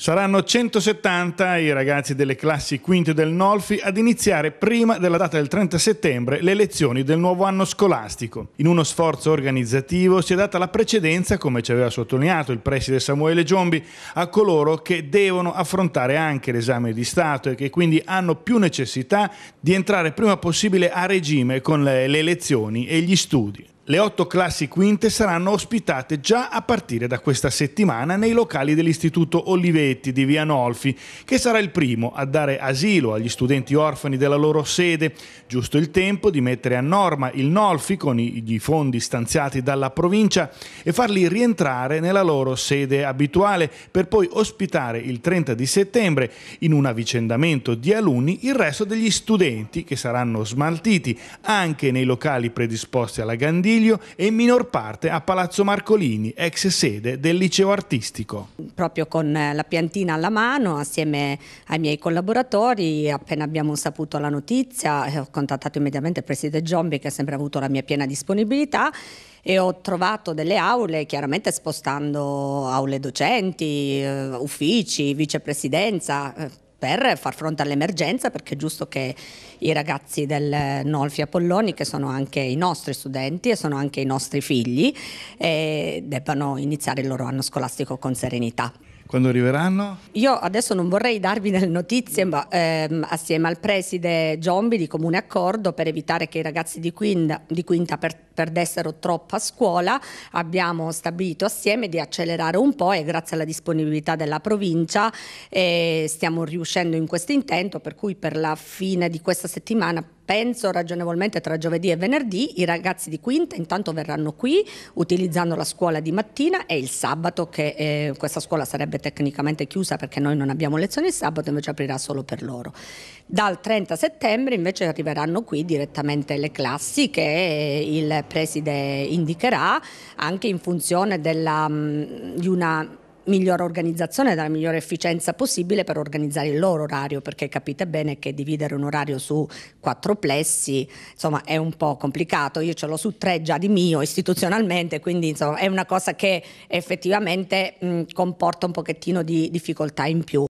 Saranno 170 i ragazzi delle classi quinte del Nolfi ad iniziare prima della data del 30 settembre le lezioni del nuovo anno scolastico. In uno sforzo organizzativo si è data la precedenza, come ci aveva sottolineato il preside Samuele Giombi, a coloro che devono affrontare anche l'esame di Stato e che quindi hanno più necessità di entrare prima possibile a regime con le lezioni e gli studi. Le otto classi quinte saranno ospitate già a partire da questa settimana nei locali dell'Istituto Olivetti di Via Nolfi, che sarà il primo a dare asilo agli studenti orfani della loro sede. Giusto il tempo di mettere a norma il Nolfi con i fondi stanziati dalla provincia e farli rientrare nella loro sede abituale per poi ospitare il 30 di settembre in un avvicendamento di alunni il resto degli studenti che saranno smaltiti anche nei locali predisposti alla Gandiglia Giglio e in minor parte a Palazzo Marcolini, ex sede del liceo artistico. Proprio con eh, la piantina alla mano, assieme ai miei collaboratori, appena abbiamo saputo la notizia, eh, ho contattato immediatamente il presidente Giombi che ha sempre avuto la mia piena disponibilità e ho trovato delle aule, chiaramente spostando aule docenti, eh, uffici, vicepresidenza, per far fronte all'emergenza, perché è giusto che i ragazzi del Nolfi Apolloni, che sono anche i nostri studenti e sono anche i nostri figli, eh, debbano iniziare il loro anno scolastico con serenità. Quando arriveranno? Io adesso non vorrei darvi delle notizie, ma ehm, assieme al preside Giombi di comune accordo per evitare che i ragazzi di Quinta, di Quinta per, perdessero troppa scuola, abbiamo stabilito assieme di accelerare un po' e grazie alla disponibilità della provincia eh, stiamo riuscendo in questo intento, per cui per la fine di questa settimana penso ragionevolmente tra giovedì e venerdì, i ragazzi di quinta intanto verranno qui utilizzando la scuola di mattina e il sabato che eh, questa scuola sarebbe tecnicamente chiusa perché noi non abbiamo lezioni il sabato, invece aprirà solo per loro. Dal 30 settembre invece arriveranno qui direttamente le classi che il preside indicherà anche in funzione della, mm, di una migliore organizzazione, dalla migliore efficienza possibile per organizzare il loro orario, perché capite bene che dividere un orario su quattro plessi insomma, è un po' complicato. Io ce l'ho su tre già di mio istituzionalmente, quindi insomma, è una cosa che effettivamente mh, comporta un pochettino di difficoltà in più.